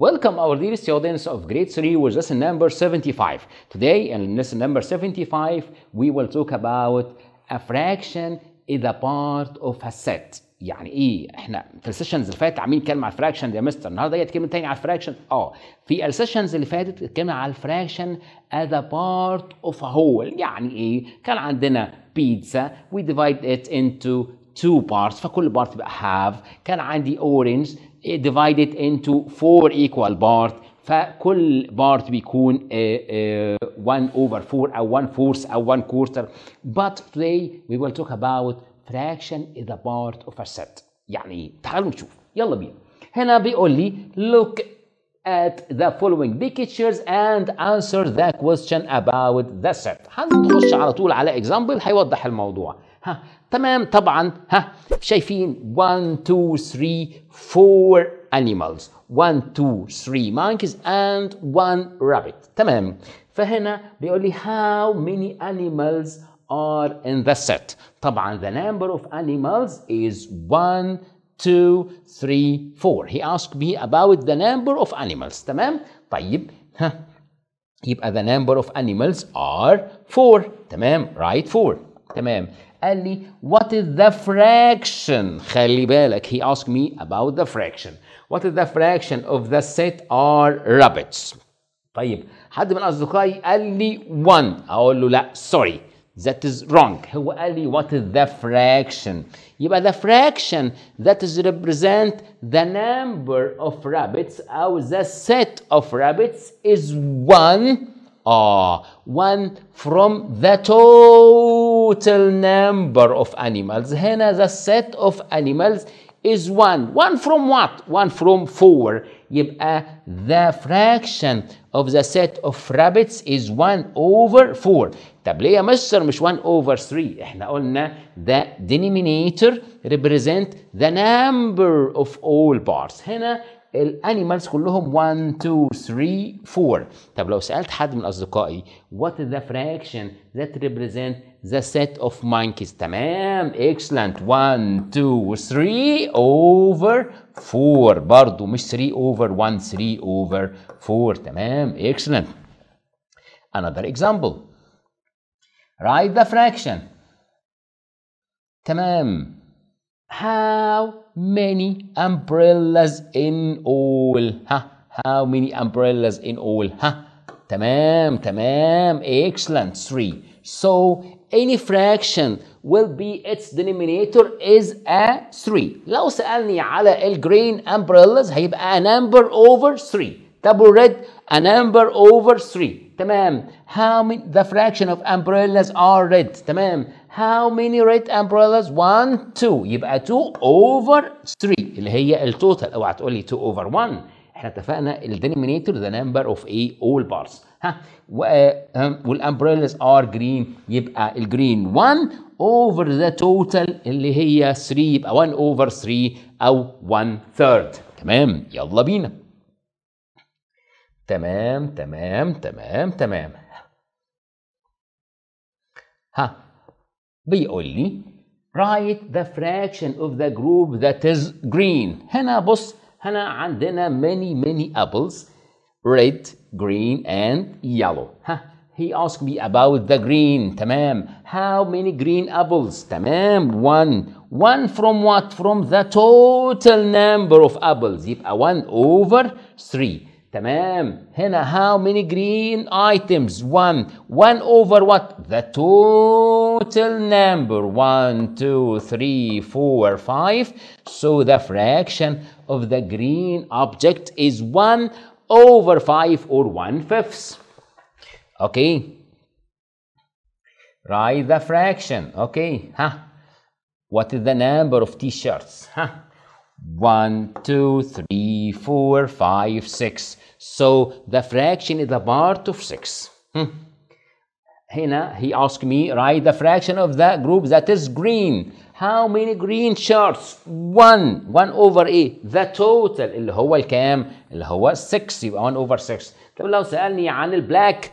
Welcome our dearest audience of grade 3 with lesson number 75. Today in lesson number 75 we will talk about a fraction is a part of a set. يعني ايه احنا في السيشنز اللي فاتت عاملين كلمه على الفراكشن يا مستر النهارده ديت كلمه تانية على الفراكشن اه في السيشنز اللي فاتت اتكلمنا على الفراكشن as a part of a whole يعني ايه كان عندنا بيتزا we divide it into two parts فكل بارت يبقى half كان عندي orange Eh, divided into four equal parts فكل بارت بيكون 1 over 4 أو 1 fourth أو 1 quarter but today we will talk about fraction is a part of a set يعني ايه؟ تعالوا نشوف يلا بينا هنا بيقول لي look at the following pictures and answer the question about the set هنخش على طول على example هيوضح الموضوع ها تمام طبعا ها شايفين 1 2 3 4 animals 1 2 3 monkeys and 1 rabbit تمام فهنا بيقول لي how many animals are in the set طبعا the number of animals is 1 2 3 4 he asked me about the number of animals تمام طيب ها يبقى the number of animals are 4 تمام right 4 تمام قال لي what is the fraction خلي بالك he asked me about the fraction what is the fraction of the set are rabbits طيب حد من اصدقائي قال لي 1 اقول له لا sorry that is wrong هو قال لي what is the fraction يبقى the fraction that is represent the number of rabbits او the set of rabbits is 1 are one from the total number of animals. Hena, the set of animals is one. One from what? One from four. يبقى uh, the fraction of the set of rabbits is 1 over 4. طب ليه يا مستر مش 1 over 3؟ احنا قلنا the denominator represent the number of all parts. هنا الانيمالز كلهم 1 2 3 4 طب لو سالت حد من اصدقائي what is the fraction that represent the set of monkeys تمام excellent 1 2 3 over 4 برضو مش 3 over 1 3 over 4 تمام excellent another example write the fraction تمام how many umbrellas in all huh? how many umbrellas in all Ha! tamam tamam excellent three so any fraction will be its denominator is a 3 لو سألني على green umbrellas هيبقى a number over 3 double red a number over 3 تمام how many the fraction of umbrellas are red تمام how many red umbrellas 1 2 يبقى 2 over 3 اللي هي التوتال اوعى تقول لي 2 over 1 احنا اتفقنا الدينومينيتور ذا نمبر اوف ايه اول بارز ها والامبريلاز ار جرين يبقى الجرين 1 over the total اللي هي 3 يبقى 1 over 3 او 1 third تمام يلا بينا تمام تمام تمام تمام ها بيقول لي write the fraction of the group that is green هنا بص هنا عندنا many many apples red green and yellow ها he asked me about the green تمام how many green apples تمام one one from what from the total number of apples يبقى 1 over 3 تمام هنا how many green items 1 1 over what the total number one two three four five so the fraction of the green object is 1 over 5 or 1 fifths okay write the fraction okay huh what is the number of t-shirts huh 1, 2, 3, 4, 5, 6 so the fraction is a part of 6 hmm. Hina, he asked me write the fraction of the group that is green how many green shirts? 1 1 over A. the total اللي هو الكام اللي هو 6 يبقى 1 over 6 طب لو سألني عن البلاك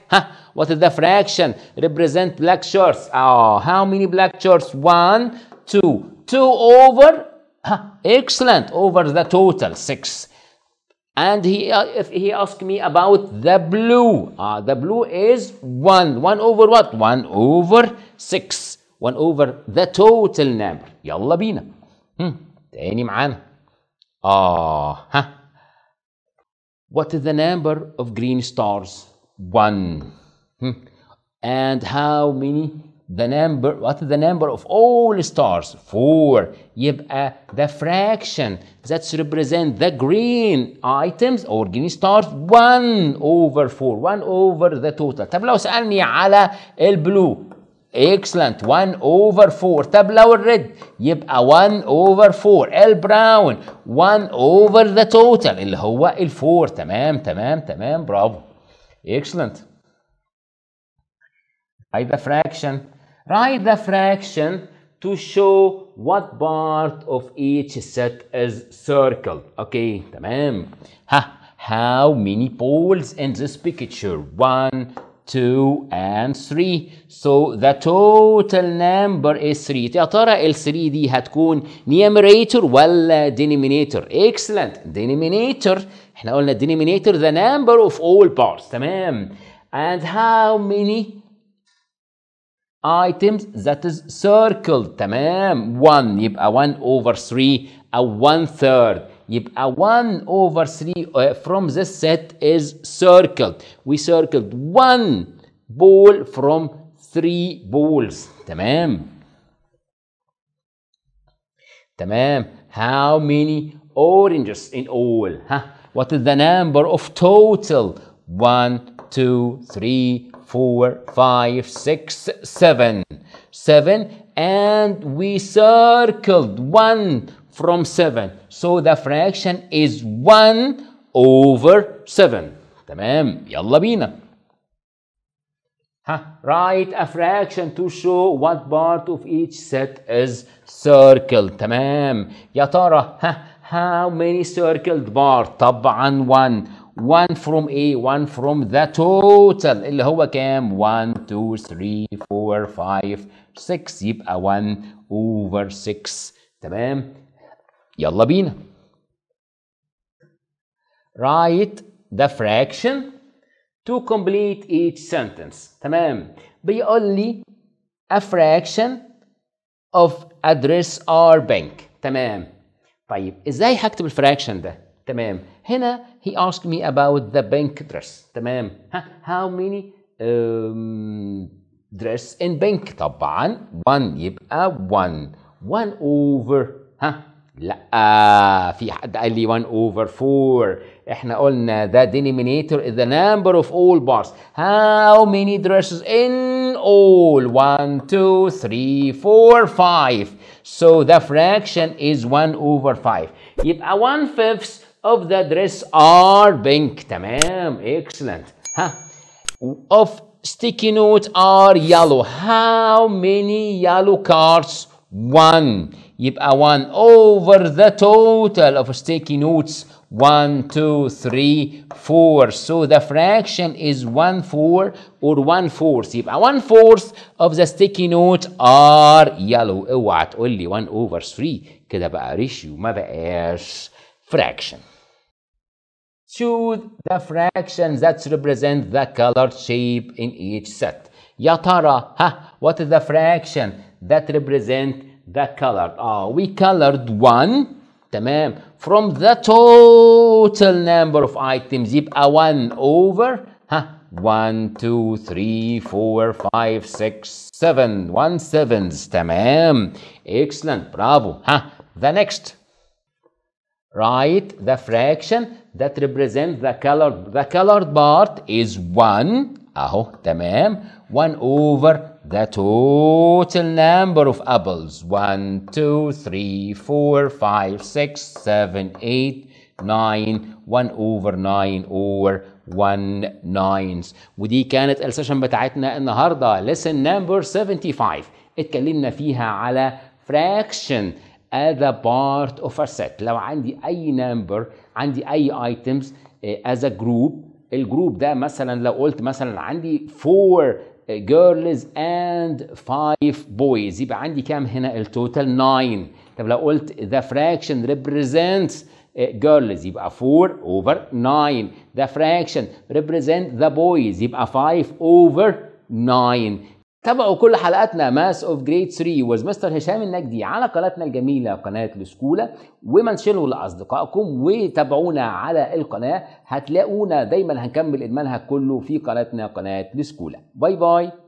what is the fraction represent black shirts? oh how many black shirts? 1 2 2 over excellent over the total six and he uh, if he asked me about the blue uh, the blue is one one over what one over six one over the total number Yalla bina. Hmm. تاني معانا آه ها What is the number of green stars? One. Hmm. And how many the number what is the number of all stars 4 يبقى uh, the fraction that represent the green items or green stars 1 over 4 1 over the total طب لو سألني على البلو excellent 1 over 4 طب لو الريد يبقى 1 over 4 البراون 1 over the total اللي هو ال 4 تمام تمام تمام برافو excellent the fraction Write the fraction to show what part of each set is circled. Okay, تمام. ها, how many poles in this picture? One, two, and three. So the total number is three. يا ترى ال 3 دي هتكون numerator ولا denominator؟ Excellent. Denominator. احنا قلنا denominator the number of all parts. تمام. And how many items that is circled تمام 1 يبقى 1 over 3 أو 1 third يبقى 1 over 3 uh, from this set is circled we circled 1 ball from 3 balls تمام تمام how many oranges in all huh? what is the number of total 1 2 3 four, five, six, seven. Seven, and we circled one from seven. So the fraction is one over seven. تمام يلا بينا. ها write a fraction to show what part of each set is circled. تمام يا ترى ها how many circled part؟ طبعا one one from A one from the total اللي هو كام 1 2 3 4 5 6 يبقى 1 over 6 تمام يلا بينا write the fraction to complete each sentence تمام بيقول لي a fraction of address or bank تمام طيب ازاي هكتب الفراكشن ده تمام هنا he asked me about the bank dress تمام ها how many um, dress in bank طبعا 1 يبقى 1 1 over ها لا في حد قال 1 over 4 احنا قلنا the denominator is the number of all bars how many dresses in all one two three four five so the fraction is 1 over 5 if a one fifth of the dress are pink. تمام. Excellent. Huh? Of sticky notes are yellow. How many yellow cards? One. يبقى one over the total of sticky notes. One, two, three, four. So the fraction is one four or one fourth. يبقى one fourth of the sticky notes are yellow. اوعى تقول لي one over three. كده بقى ratio ما بقاش fraction. Choose the fractions that represent the color shape in each set. Yatara, ترى what is the fraction that represent the color oh we colored one Tamam. from the total number of items يبقى 1 over ها 1234567 2 1 7 excellent bravo ها the next Right, the fraction that represents the colored the colored part is 1 اهو تمام 1 over the total number of apples 1 2 3 4 5 6 7 8 9 1 over 9 or 1 9 ودي كانت السيشن بتاعتنا النهارده lesson number 75 اتكلمنا فيها على fraction as a part of a set لو عندي اي number عندي اي items as a group الجروب ده مثلا لو قلت مثلا عندي 4 girls and 5 boys يبقى عندي كام هنا التوتال 9 طب لو قلت the fraction represents girls يبقى 4 over 9 the fraction represents the boys يبقى 5 over 9 تابعوا كل حلقاتنا ماس اوف جريد 3 وز مستر هشام النجدي على قناتنا الجميله قناه السكوله ومنشنوا لاصدقائكم وتابعونا على القناه هتلاقونا دايما هنكمل المنهج كله في قناتنا قناه السكوله باي باي